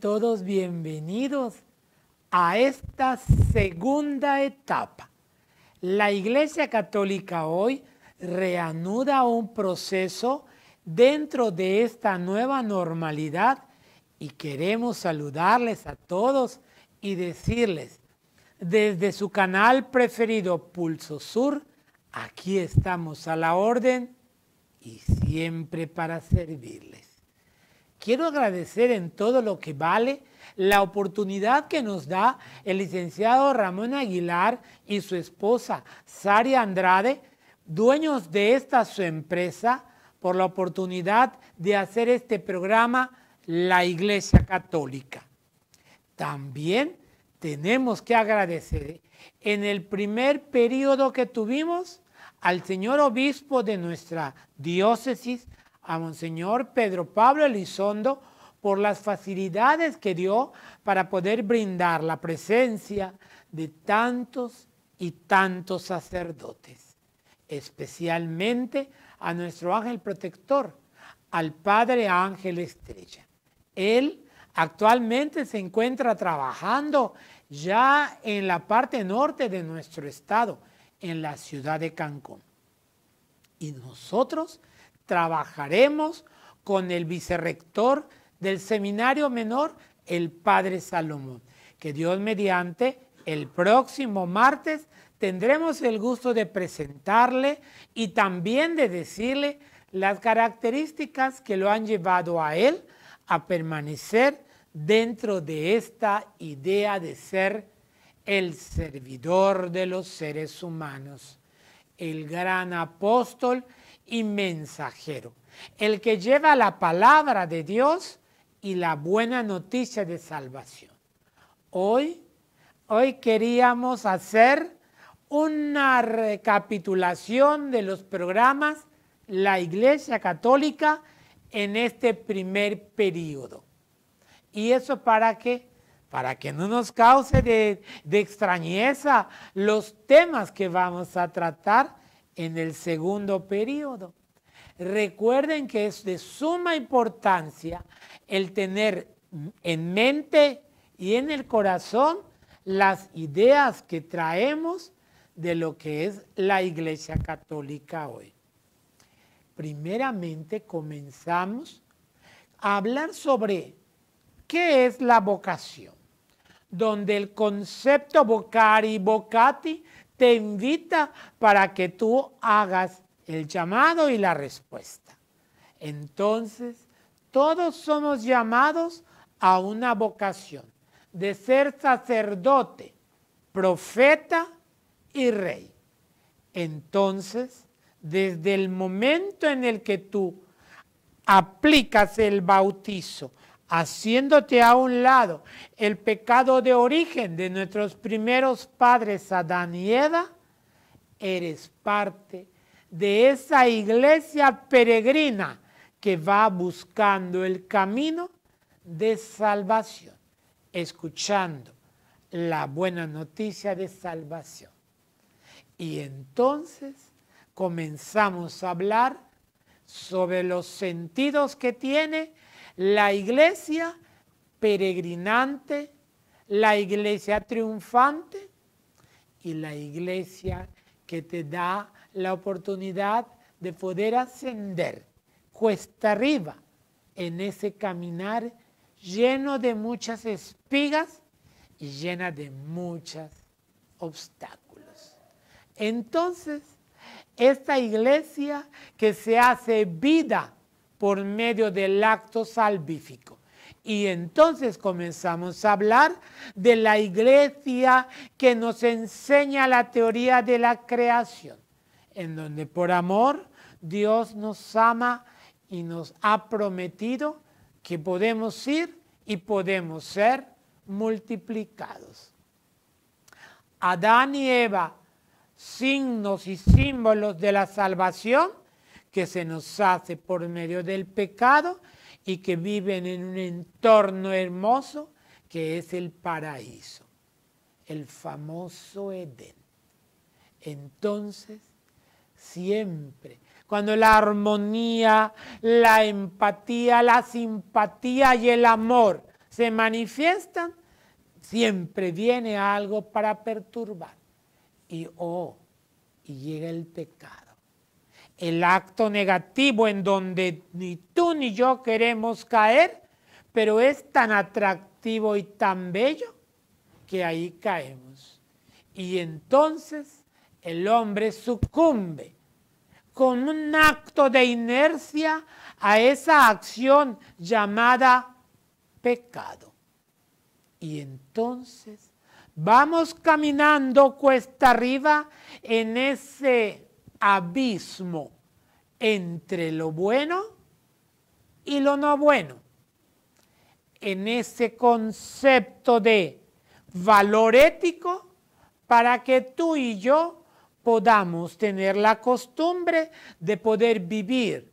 todos bienvenidos a esta segunda etapa. La Iglesia Católica hoy reanuda un proceso dentro de esta nueva normalidad y queremos saludarles a todos y decirles, desde su canal preferido Pulso Sur, aquí estamos a la orden y siempre para servirles quiero agradecer en todo lo que vale la oportunidad que nos da el licenciado Ramón Aguilar y su esposa Saria Andrade, dueños de esta su empresa, por la oportunidad de hacer este programa La Iglesia Católica. También tenemos que agradecer en el primer periodo que tuvimos al señor obispo de nuestra diócesis, a Monseñor Pedro Pablo Elizondo por las facilidades que dio para poder brindar la presencia de tantos y tantos sacerdotes, especialmente a nuestro ángel protector, al Padre Ángel Estrella. Él actualmente se encuentra trabajando ya en la parte norte de nuestro estado, en la ciudad de Cancún. Y nosotros trabajaremos con el vicerrector del seminario menor, el Padre Salomón. Que Dios mediante el próximo martes tendremos el gusto de presentarle y también de decirle las características que lo han llevado a él a permanecer dentro de esta idea de ser el servidor de los seres humanos, el gran apóstol y mensajero, el que lleva la palabra de Dios y la buena noticia de salvación. Hoy, hoy queríamos hacer una recapitulación de los programas La Iglesia Católica en este primer periodo. ¿Y eso para qué? Para que no nos cause de, de extrañeza los temas que vamos a tratar en el segundo periodo. Recuerden que es de suma importancia el tener en mente y en el corazón las ideas que traemos de lo que es la Iglesia Católica hoy. Primeramente comenzamos a hablar sobre qué es la vocación, donde el concepto vocari vocati te invita para que tú hagas el llamado y la respuesta. Entonces, todos somos llamados a una vocación de ser sacerdote, profeta y rey. Entonces, desde el momento en el que tú aplicas el bautizo haciéndote a un lado el pecado de origen de nuestros primeros padres Adán y Eva, eres parte de esa iglesia peregrina que va buscando el camino de salvación, escuchando la buena noticia de salvación. Y entonces comenzamos a hablar sobre los sentidos que tiene la iglesia peregrinante, la iglesia triunfante y la iglesia que te da la oportunidad de poder ascender cuesta arriba en ese caminar lleno de muchas espigas y llena de muchos obstáculos. Entonces, esta iglesia que se hace vida por medio del acto salvífico. Y entonces comenzamos a hablar de la iglesia que nos enseña la teoría de la creación, en donde por amor Dios nos ama y nos ha prometido que podemos ir y podemos ser multiplicados. Adán y Eva, signos y símbolos de la salvación, que se nos hace por medio del pecado y que viven en un entorno hermoso que es el paraíso, el famoso Edén. Entonces, siempre, cuando la armonía, la empatía, la simpatía y el amor se manifiestan, siempre viene algo para perturbar. Y oh, y llega el pecado el acto negativo en donde ni tú ni yo queremos caer, pero es tan atractivo y tan bello que ahí caemos. Y entonces el hombre sucumbe con un acto de inercia a esa acción llamada pecado. Y entonces vamos caminando cuesta arriba en ese abismo entre lo bueno y lo no bueno. En ese concepto de valor ético, para que tú y yo podamos tener la costumbre de poder vivir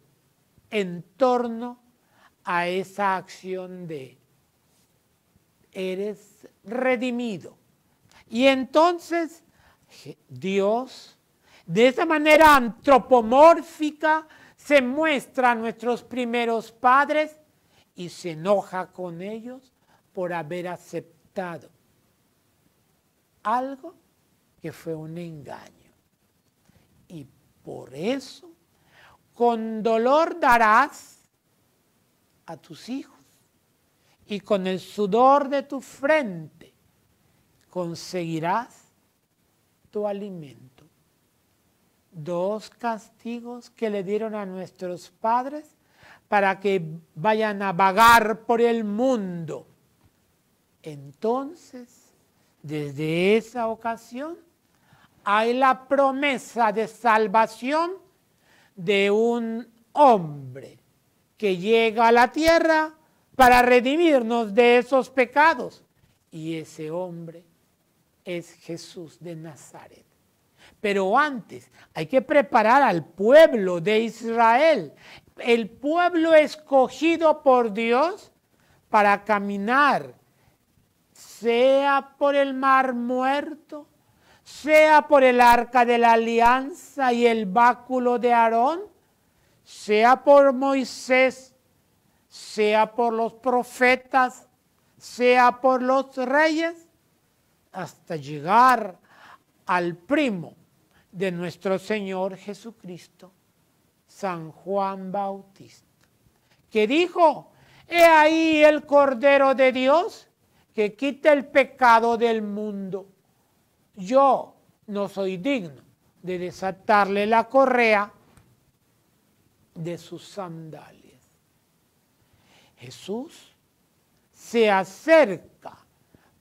en torno a esa acción de eres redimido. Y entonces Dios de esa manera antropomórfica se muestra a nuestros primeros padres y se enoja con ellos por haber aceptado algo que fue un engaño. Y por eso, con dolor darás a tus hijos y con el sudor de tu frente conseguirás tu alimento dos castigos que le dieron a nuestros padres para que vayan a vagar por el mundo. Entonces, desde esa ocasión, hay la promesa de salvación de un hombre que llega a la tierra para redimirnos de esos pecados. Y ese hombre es Jesús de Nazaret. Pero antes hay que preparar al pueblo de Israel, el pueblo escogido por Dios para caminar, sea por el mar muerto, sea por el arca de la alianza y el báculo de Aarón, sea por Moisés, sea por los profetas, sea por los reyes, hasta llegar al primo de nuestro Señor Jesucristo, San Juan Bautista, que dijo, he ahí el Cordero de Dios que quita el pecado del mundo. Yo no soy digno de desatarle la correa de sus sandalias. Jesús se acerca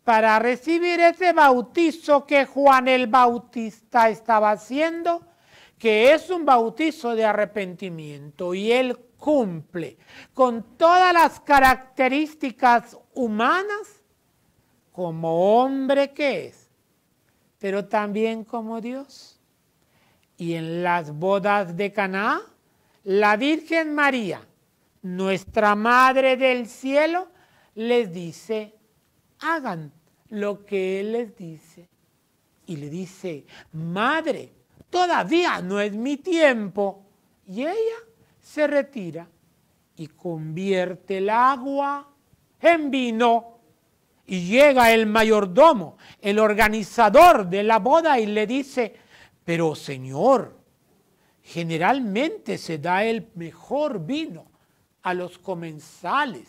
para recibir ese bautizo que Juan el Bautista estaba haciendo, que es un bautizo de arrepentimiento y él cumple con todas las características humanas como hombre que es, pero también como Dios. Y en las bodas de Caná, la Virgen María, nuestra Madre del Cielo, les dice, hagan lo que Él les dice. Y le dice, madre, todavía no es mi tiempo. Y ella se retira y convierte el agua en vino. Y llega el mayordomo, el organizador de la boda, y le dice, pero señor, generalmente se da el mejor vino a los comensales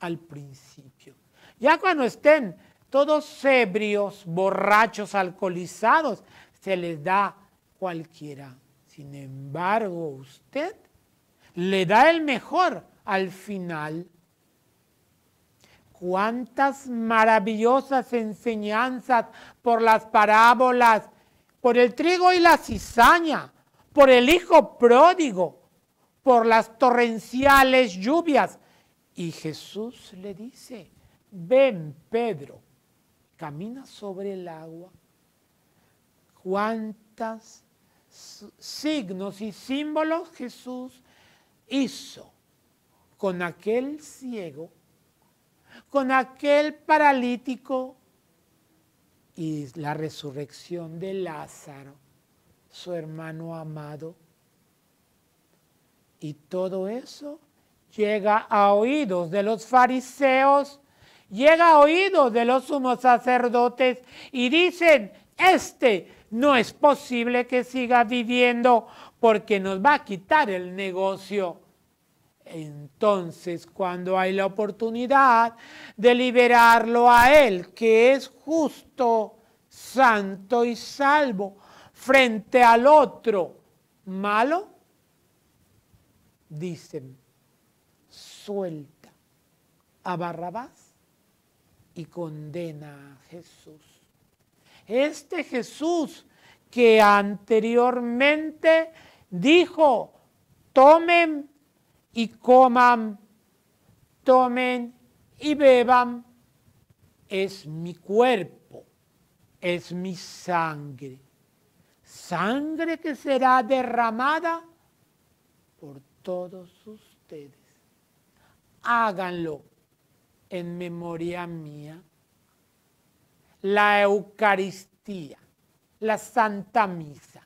al principio. Ya cuando estén todos ebrios, borrachos, alcoholizados, se les da cualquiera. Sin embargo, usted le da el mejor al final. Cuántas maravillosas enseñanzas por las parábolas, por el trigo y la cizaña, por el hijo pródigo, por las torrenciales lluvias. Y Jesús le dice, ven Pedro, camina sobre el agua, cuántos signos y símbolos Jesús hizo con aquel ciego, con aquel paralítico y la resurrección de Lázaro, su hermano amado. Y todo eso llega a oídos de los fariseos llega a oídos de los sumos sacerdotes y dicen, este no es posible que siga viviendo porque nos va a quitar el negocio. Entonces, cuando hay la oportunidad de liberarlo a él, que es justo, santo y salvo, frente al otro malo, dicen, suelta a Barrabás y condena a Jesús. Este Jesús que anteriormente dijo, tomen y coman, tomen y beban, es mi cuerpo, es mi sangre, sangre que será derramada por todos ustedes. Háganlo en memoria mía. La Eucaristía, la Santa Misa.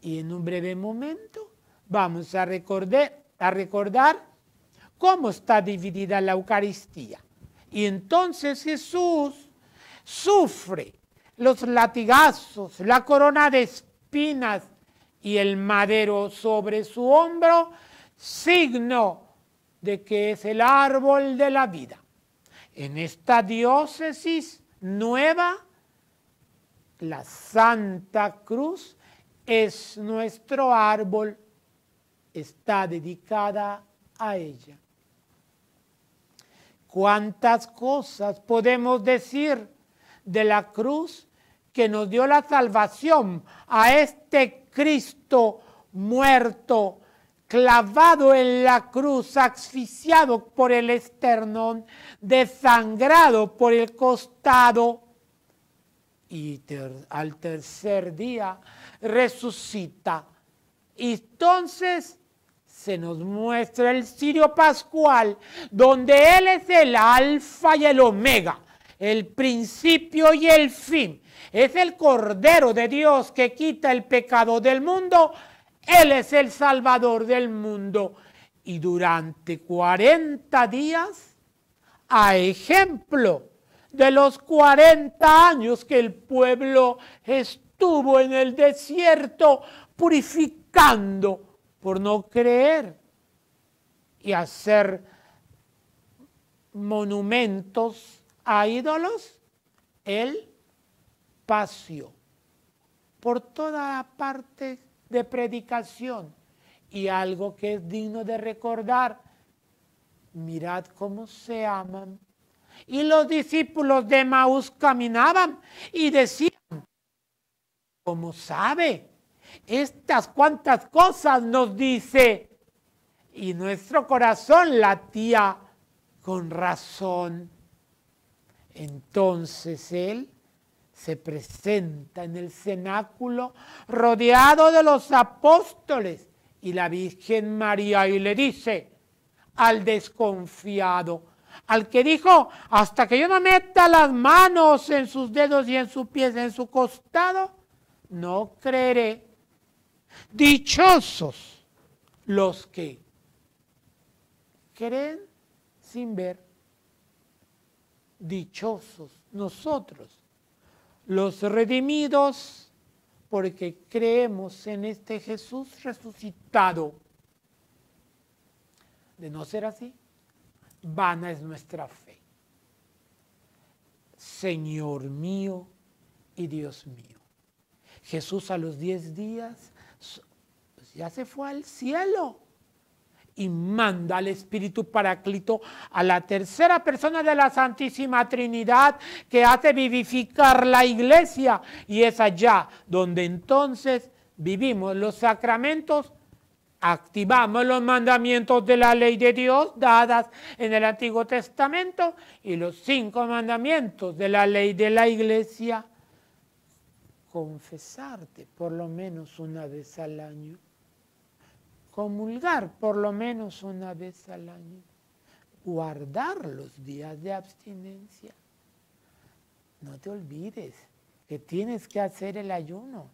Y en un breve momento vamos a recordar, a recordar cómo está dividida la Eucaristía. Y entonces Jesús sufre los latigazos, la corona de espinas y el madero sobre su hombro, signo de que es el árbol de la vida. En esta diócesis nueva, la Santa Cruz es nuestro árbol, está dedicada a ella. ¿Cuántas cosas podemos decir de la cruz que nos dio la salvación a este Cristo muerto clavado en la cruz, asfixiado por el esternón, desangrado por el costado y al tercer día resucita. Y entonces se nos muestra el sirio pascual, donde Él es el alfa y el omega, el principio y el fin. Es el Cordero de Dios que quita el pecado del mundo él es el Salvador del mundo. Y durante 40 días, a ejemplo de los 40 años que el pueblo estuvo en el desierto purificando por no creer y hacer monumentos a ídolos, él paseó por toda la parte de predicación. Y algo que es digno de recordar, mirad cómo se aman. Y los discípulos de Maús caminaban y decían, como sabe, estas cuantas cosas nos dice. Y nuestro corazón latía con razón. Entonces él se presenta en el cenáculo rodeado de los apóstoles y la Virgen María y le dice al desconfiado, al que dijo, hasta que yo no meta las manos en sus dedos y en sus pies, en su costado, no creeré. Dichosos los que creen sin ver. Dichosos nosotros los redimidos, porque creemos en este Jesús resucitado. De no ser así, vana es nuestra fe. Señor mío y Dios mío. Jesús a los diez días ya se fue al cielo y manda al Espíritu Paráclito a la tercera persona de la Santísima Trinidad que hace vivificar la iglesia y es allá donde entonces vivimos los sacramentos activamos los mandamientos de la ley de Dios dadas en el Antiguo Testamento y los cinco mandamientos de la ley de la iglesia. Confesarte por lo menos una vez al año comulgar por lo menos una vez al año, guardar los días de abstinencia. No te olvides que tienes que hacer el ayuno,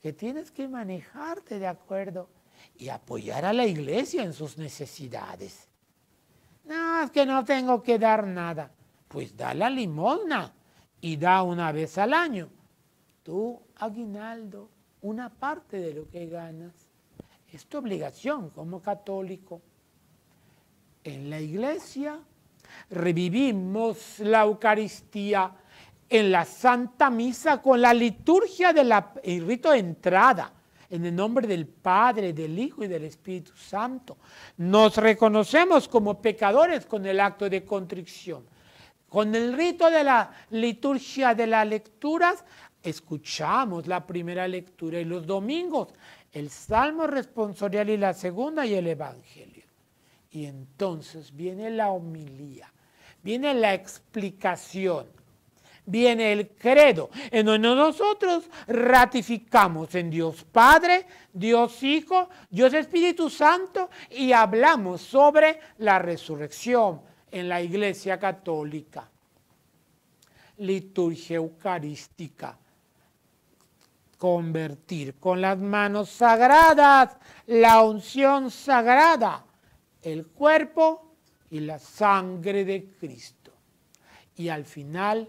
que tienes que manejarte de acuerdo y apoyar a la iglesia en sus necesidades. No, es que no tengo que dar nada. Pues da la limosna y da una vez al año. Tú, aguinaldo, una parte de lo que ganas es tu obligación como católico. En la iglesia revivimos la Eucaristía en la Santa Misa con la liturgia del rito de entrada, en el nombre del Padre, del Hijo y del Espíritu Santo. Nos reconocemos como pecadores con el acto de contrición. Con el rito de la liturgia de las lecturas, escuchamos la primera lectura y los domingos el salmo responsorial y la segunda y el evangelio. Y entonces viene la homilía, viene la explicación, viene el credo, en donde nosotros ratificamos en Dios Padre, Dios Hijo, Dios Espíritu Santo y hablamos sobre la resurrección en la Iglesia Católica. Liturgia Eucarística convertir con las manos sagradas, la unción sagrada, el cuerpo y la sangre de Cristo. Y al final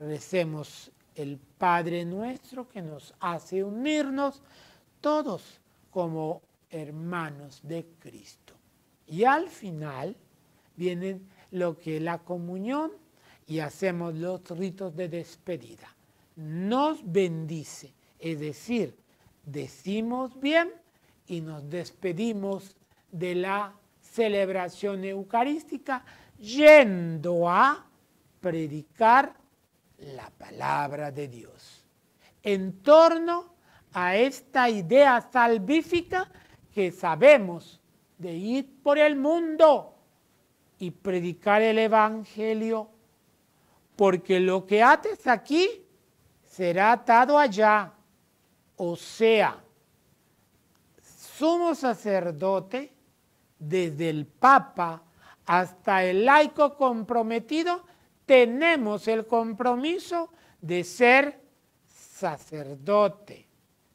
recemos el Padre nuestro que nos hace unirnos todos como hermanos de Cristo. Y al final viene lo que es la comunión y hacemos los ritos de despedida. Nos bendice es decir, decimos bien y nos despedimos de la celebración eucarística yendo a predicar la palabra de Dios. En torno a esta idea salvífica que sabemos de ir por el mundo y predicar el Evangelio, porque lo que ates aquí será atado allá o sea, sumo sacerdote, desde el Papa hasta el laico comprometido, tenemos el compromiso de ser sacerdote,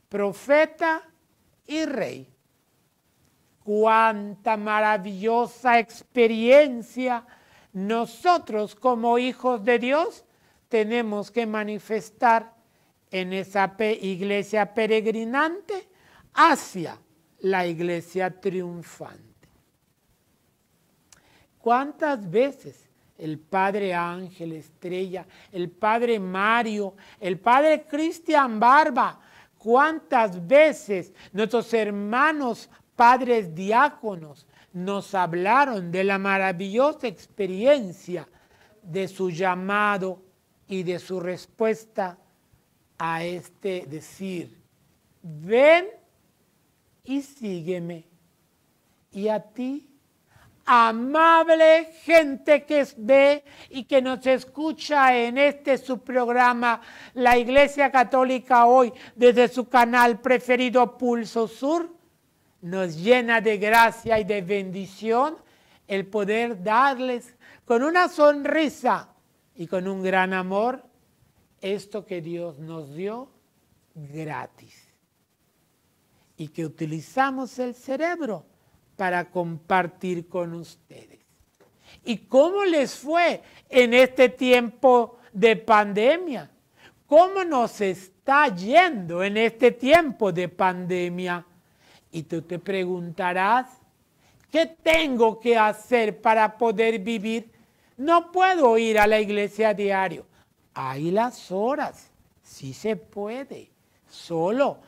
profeta y rey. Cuánta maravillosa experiencia nosotros como hijos de Dios tenemos que manifestar en esa iglesia peregrinante hacia la iglesia triunfante. ¿Cuántas veces el padre Ángel Estrella, el padre Mario, el padre Cristian Barba, cuántas veces nuestros hermanos padres diáconos nos hablaron de la maravillosa experiencia de su llamado y de su respuesta a este decir, ven y sígueme. Y a ti, amable gente que ve y que nos escucha en este su programa, la Iglesia Católica hoy, desde su canal preferido Pulso Sur, nos llena de gracia y de bendición el poder darles con una sonrisa y con un gran amor esto que Dios nos dio gratis y que utilizamos el cerebro para compartir con ustedes. ¿Y cómo les fue en este tiempo de pandemia? ¿Cómo nos está yendo en este tiempo de pandemia? Y tú te preguntarás, ¿qué tengo que hacer para poder vivir? No puedo ir a la iglesia diario, hay las horas, sí se puede, solo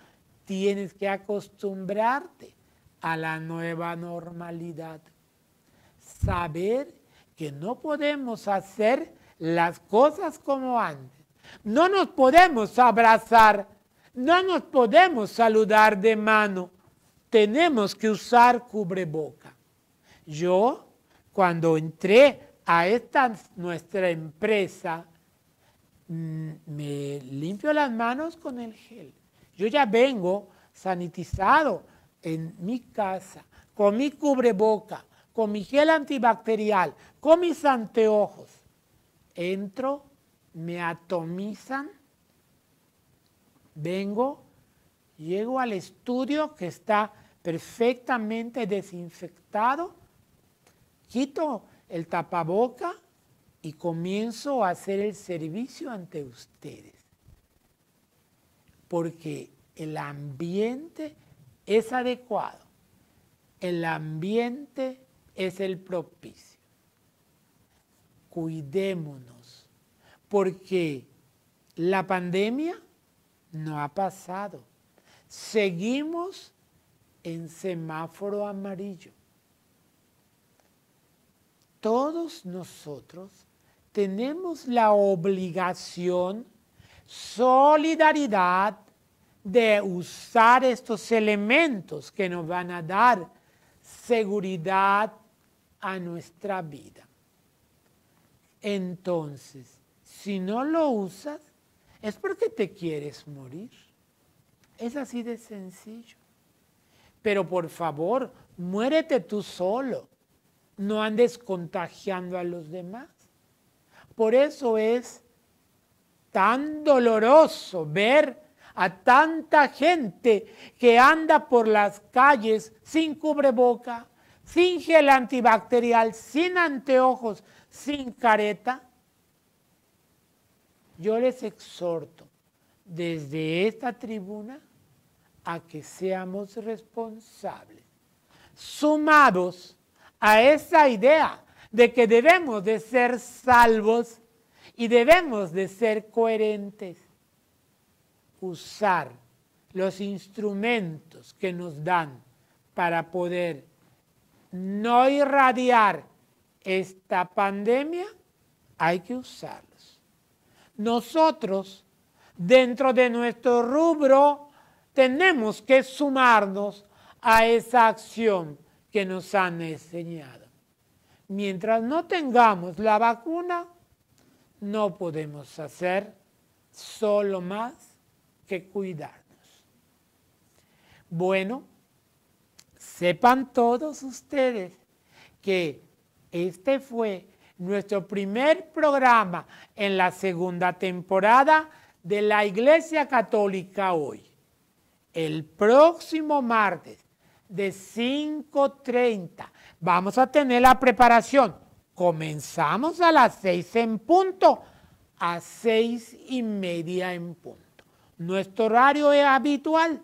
tienes que acostumbrarte a la nueva normalidad. Saber que no podemos hacer las cosas como antes. No nos podemos abrazar, no nos podemos saludar de mano. Tenemos que usar cubreboca. Yo, cuando entré a esta nuestra empresa, Mm, me limpio las manos con el gel. Yo ya vengo sanitizado en mi casa, con mi cubreboca, con mi gel antibacterial, con mis anteojos. Entro, me atomizan, vengo, llego al estudio que está perfectamente desinfectado, quito el tapaboca, y comienzo a hacer el servicio ante ustedes. Porque el ambiente es adecuado, el ambiente es el propicio. Cuidémonos, porque la pandemia no ha pasado. Seguimos en semáforo amarillo. Todos nosotros tenemos la obligación, solidaridad, de usar estos elementos que nos van a dar seguridad a nuestra vida. Entonces, si no lo usas, es porque te quieres morir. Es así de sencillo. Pero por favor, muérete tú solo. No andes contagiando a los demás. Por eso es tan doloroso ver a tanta gente que anda por las calles sin cubreboca, sin gel antibacterial, sin anteojos, sin careta. Yo les exhorto desde esta tribuna a que seamos responsables, sumados a esa idea de que debemos de ser salvos y debemos de ser coherentes. Usar los instrumentos que nos dan para poder no irradiar esta pandemia, hay que usarlos. Nosotros, dentro de nuestro rubro, tenemos que sumarnos a esa acción que nos han enseñado. Mientras no tengamos la vacuna, no podemos hacer solo más que cuidarnos. Bueno, sepan todos ustedes que este fue nuestro primer programa en la segunda temporada de la Iglesia Católica hoy. El próximo martes de 5.30 Vamos a tener la preparación. Comenzamos a las seis en punto, a seis y media en punto. Nuestro horario es habitual.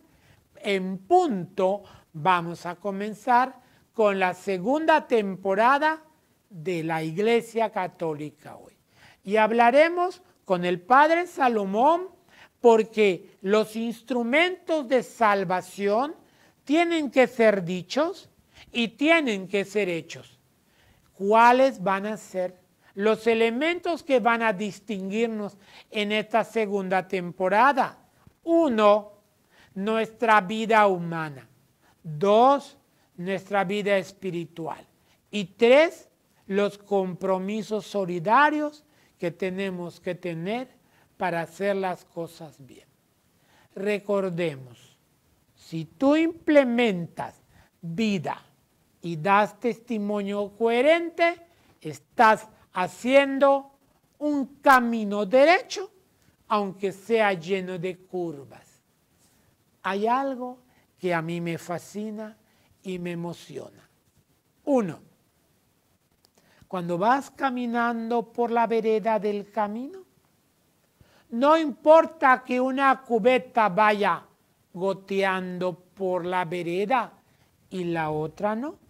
En punto vamos a comenzar con la segunda temporada de la Iglesia Católica hoy. Y hablaremos con el Padre Salomón porque los instrumentos de salvación tienen que ser dichos y tienen que ser hechos. ¿Cuáles van a ser los elementos que van a distinguirnos en esta segunda temporada? Uno, nuestra vida humana. Dos, nuestra vida espiritual. Y tres, los compromisos solidarios que tenemos que tener para hacer las cosas bien. Recordemos, si tú implementas vida, y das testimonio coherente, estás haciendo un camino derecho, aunque sea lleno de curvas. Hay algo que a mí me fascina y me emociona. Uno, cuando vas caminando por la vereda del camino, no importa que una cubeta vaya goteando por la vereda y la otra no.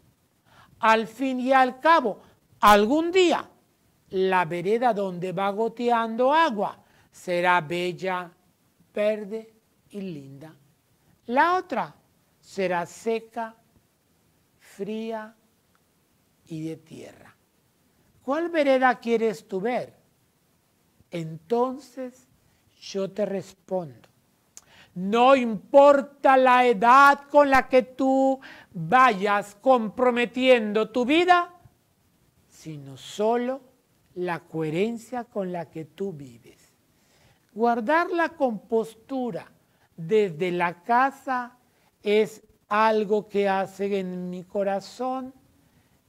Al fin y al cabo, algún día la vereda donde va goteando agua será bella, verde y linda. La otra será seca, fría y de tierra. ¿Cuál vereda quieres tú ver? Entonces yo te respondo. No importa la edad con la que tú vayas comprometiendo tu vida, sino solo la coherencia con la que tú vives. Guardar la compostura desde la casa es algo que hace en mi corazón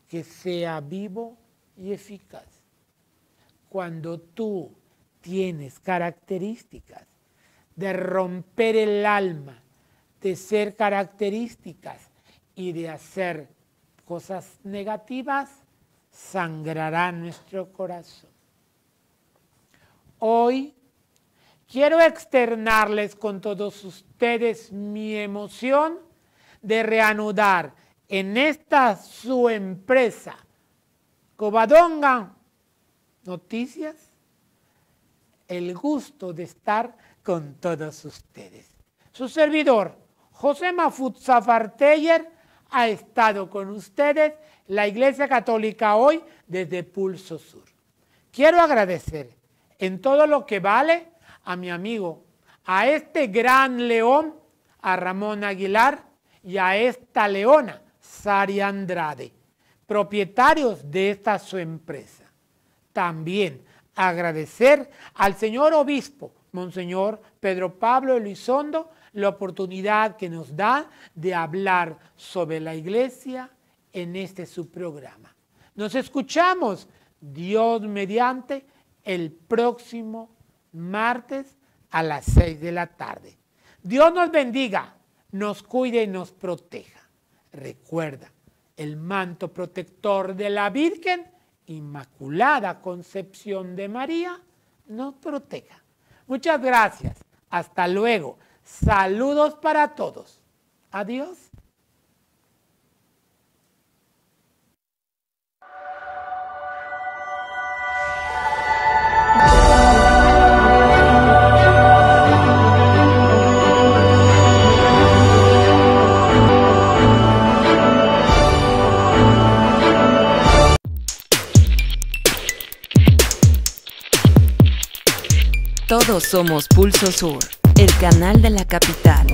que sea vivo y eficaz. Cuando tú tienes características de romper el alma, de ser características y de hacer cosas negativas, sangrará nuestro corazón. Hoy quiero externarles con todos ustedes mi emoción de reanudar en esta su empresa, Cobadonga Noticias, el gusto de estar con todos ustedes. Su servidor, José Mafut ha estado con ustedes, la Iglesia Católica hoy, desde Pulso Sur. Quiero agradecer en todo lo que vale a mi amigo, a este gran león, a Ramón Aguilar y a esta leona, Sari Andrade, propietarios de esta su empresa. También agradecer al señor obispo, Monseñor Pedro Pablo Elizondo, la oportunidad que nos da de hablar sobre la iglesia en este subprograma. Nos escuchamos, Dios mediante, el próximo martes a las seis de la tarde. Dios nos bendiga, nos cuide y nos proteja. Recuerda, el manto protector de la Virgen Inmaculada Concepción de María nos proteja. Muchas gracias. Hasta luego. Saludos para todos. Adiós. Todos somos Pulso Sur, el canal de la capital.